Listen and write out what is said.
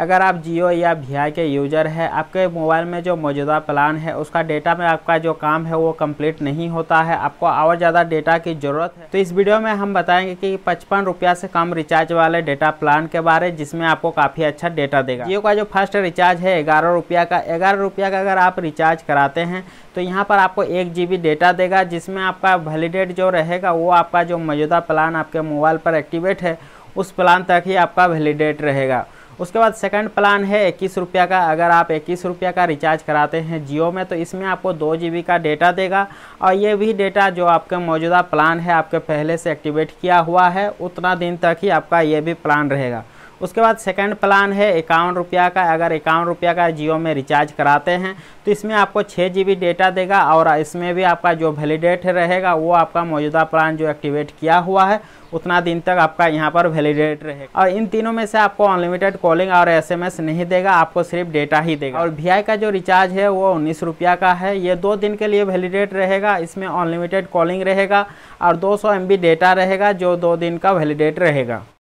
अगर आप जियो या वी के यूज़र है आपके मोबाइल में जो मौजूदा प्लान है उसका डेटा में आपका जो काम है वो कंप्लीट नहीं होता है आपको और ज़्यादा डेटा की ज़रूरत है तो इस वीडियो में हम बताएंगे कि पचपन रुपया से कम रिचार्ज वाले डेटा प्लान के बारे जिसमें आपको काफ़ी अच्छा डेटा देगा जियो का जो फर्स्ट रिचार्ज है ग्यारह रुपया का ग्यारह रुपया का अगर आप रिचार्ज कराते हैं तो यहाँ पर आपको एक जी डेटा देगा जिसमें आपका वैलिडेट जो रहेगा वो आपका जो मौजूदा प्लान आपके मोबाइल पर एक्टिवेट है उस प्लान तक ही आपका वैलिडेट रहेगा उसके बाद सेकंड प्लान है इक्कीस रुपया का अगर आप इक्कीस रुपया का रिचार्ज कराते हैं जियो में तो इसमें आपको दो जी का डेटा देगा और ये भी डेटा जो आपका मौजूदा प्लान है आपके पहले से एक्टिवेट किया हुआ है उतना दिन तक ही आपका ये भी प्लान रहेगा उसके बाद सेकंड प्लान है इक्यावन रुपया का अगर इक्यावन रुपया का जियो में रिचार्ज कराते हैं तो इसमें आपको छः जी डेटा देगा और इसमें भी आपका जो वैलिडेट रहेगा वो आपका मौजूदा प्लान जो एक्टिवेट किया हुआ है उतना दिन तक आपका यहाँ पर वैलिडेट रहेगा और इन तीनों में से आपको अनलिमिटेड कॉलिंग और एसएमएस नहीं देगा आपको सिर्फ डेटा ही देगा और वी का जो रिचार्ज है वो उन्नीस रुपया का है ये दो दिन के लिए वैलिडेट रहेगा इसमें अनलिमिटेड कॉलिंग रहेगा और दो सौ डेटा रहेगा जो दो दिन का वैलिडेट रहेगा